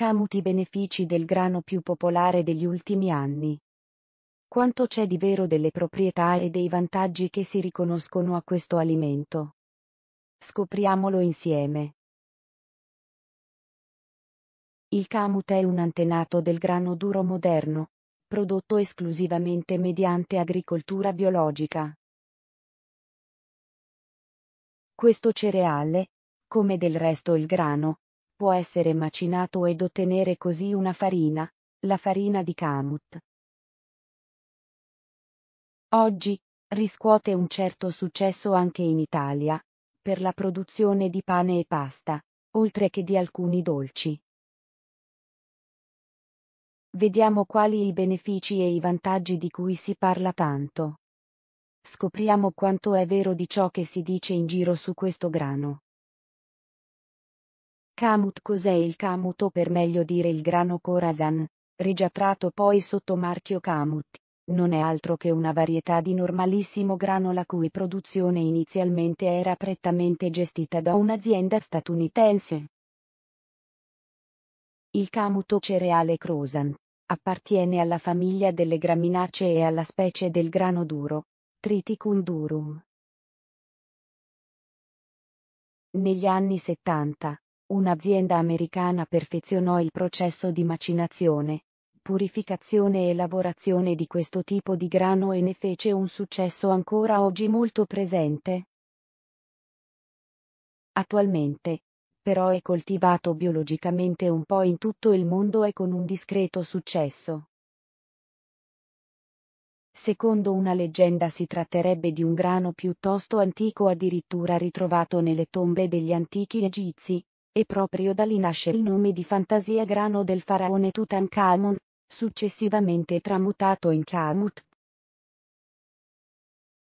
Camuti benefici del grano più popolare degli ultimi anni. Quanto c'è di vero delle proprietà e dei vantaggi che si riconoscono a questo alimento? Scopriamolo insieme. Il camut è un antenato del grano duro moderno, prodotto esclusivamente mediante agricoltura biologica. Questo cereale, come del resto il grano, può essere macinato ed ottenere così una farina, la farina di Kamut. Oggi, riscuote un certo successo anche in Italia, per la produzione di pane e pasta, oltre che di alcuni dolci. Vediamo quali i benefici e i vantaggi di cui si parla tanto. Scopriamo quanto è vero di ciò che si dice in giro su questo grano. Kamut cos'è il Kamut o per meglio dire il grano Khorasan, rigiatrato poi sotto marchio Kamut. Non è altro che una varietà di normalissimo grano la cui produzione inizialmente era prettamente gestita da un'azienda statunitense. Il Kamut o cereale Crosan appartiene alla famiglia delle graminacee e alla specie del grano duro, Triticum durum. Negli anni 70, Un'azienda americana perfezionò il processo di macinazione, purificazione e lavorazione di questo tipo di grano e ne fece un successo ancora oggi molto presente. Attualmente, però è coltivato biologicamente un po' in tutto il mondo e con un discreto successo. Secondo una leggenda si tratterebbe di un grano piuttosto antico addirittura ritrovato nelle tombe degli antichi egizi, e proprio da lì nasce il nome di fantasia grano del faraone Tutankhamon, successivamente tramutato in Kamut.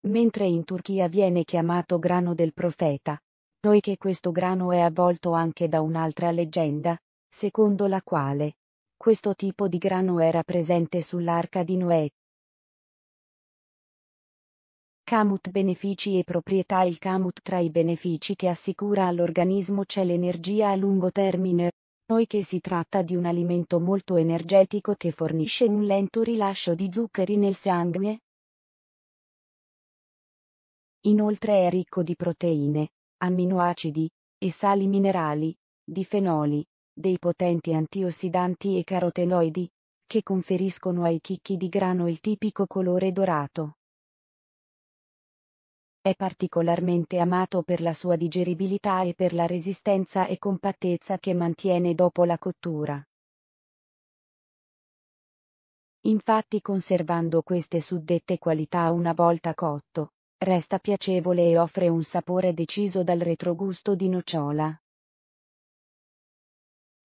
Mentre in Turchia viene chiamato grano del profeta, noi che questo grano è avvolto anche da un'altra leggenda, secondo la quale questo tipo di grano era presente sull'arca di Noè, Camut benefici e proprietà Il camut tra i benefici che assicura all'organismo c'è l'energia a lungo termine, poiché si tratta di un alimento molto energetico che fornisce un lento rilascio di zuccheri nel sangue. Inoltre è ricco di proteine, amminoacidi e sali minerali, di fenoli, dei potenti antiossidanti e carotenoidi, che conferiscono ai chicchi di grano il tipico colore dorato. È particolarmente amato per la sua digeribilità e per la resistenza e compattezza che mantiene dopo la cottura. Infatti conservando queste suddette qualità una volta cotto, resta piacevole e offre un sapore deciso dal retrogusto di nocciola.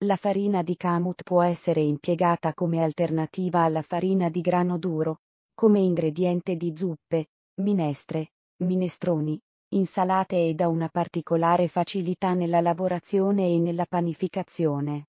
La farina di kamut può essere impiegata come alternativa alla farina di grano duro, come ingrediente di zuppe, minestre, minestroni, insalate e ha una particolare facilità nella lavorazione e nella panificazione.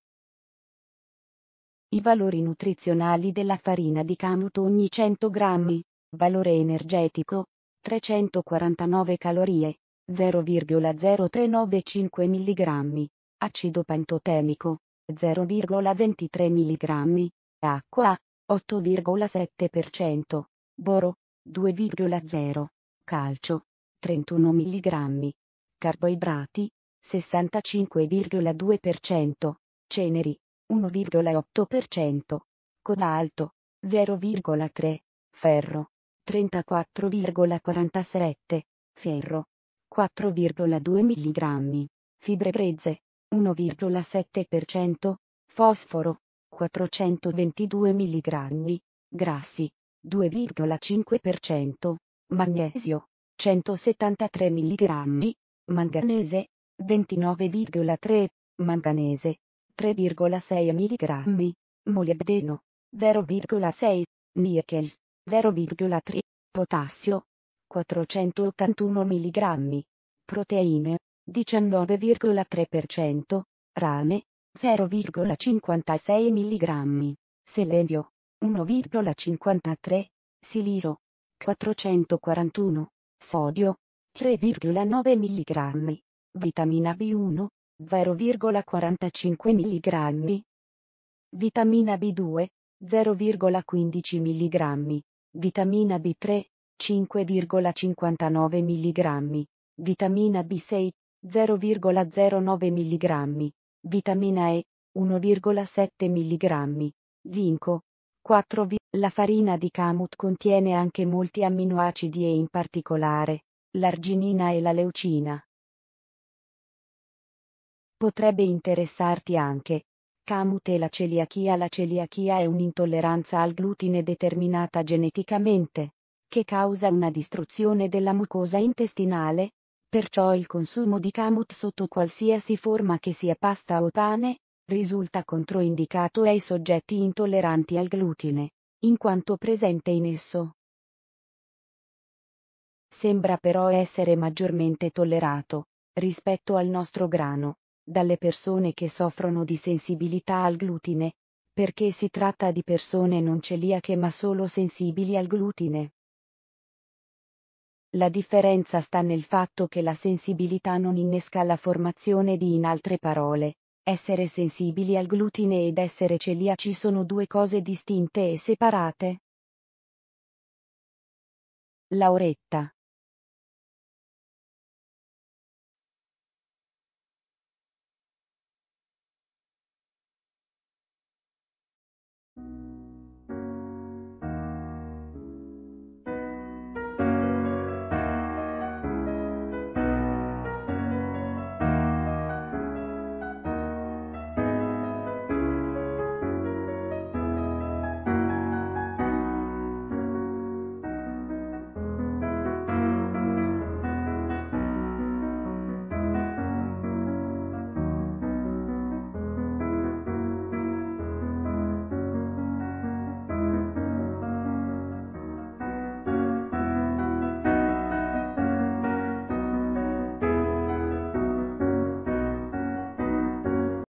I valori nutrizionali della farina di canuto ogni 100 grammi, valore energetico, 349 calorie, 0,0395 mg, acido pantotenico, 0,23 mg, acqua, 8,7%, boro, 2,0 calcio, 31 mg, carboidrati, 65,2%, ceneri, 1,8%, codalto, 0,3, ferro, 34,47, ferro, 4,2 mg, fibre grezze, 1,7%, fosforo, 422 mg, grassi, 2,5%, magnesio, 173 mg, manganese, 29,3, manganese, 3,6 mg, molibdeno, 0,6, nichel, 0,3, potassio, 481 mg, proteine, 19,3%, rame, 0,56 mg, selenio, 1,53, silicio, 441, sodio, 3,9 mg, vitamina B1, 0,45 mg, vitamina B2, 0,15 mg, vitamina B3, 5,59 mg, vitamina B6, 0,09 mg, vitamina E, 1,7 mg, zinco, 4. La farina di kamut contiene anche molti amminoacidi e in particolare l'arginina e la leucina. Potrebbe interessarti anche kamut e la celiachia. La celiachia è un'intolleranza al glutine determinata geneticamente, che causa una distruzione della mucosa intestinale, perciò il consumo di kamut sotto qualsiasi forma che sia pasta o pane, risulta controindicato ai soggetti intolleranti al glutine, in quanto presente in esso. Sembra però essere maggiormente tollerato, rispetto al nostro grano, dalle persone che soffrono di sensibilità al glutine, perché si tratta di persone non celiache ma solo sensibili al glutine. La differenza sta nel fatto che la sensibilità non innesca la formazione di, in altre parole, essere sensibili al glutine ed essere celiaci sono due cose distinte e separate. Lauretta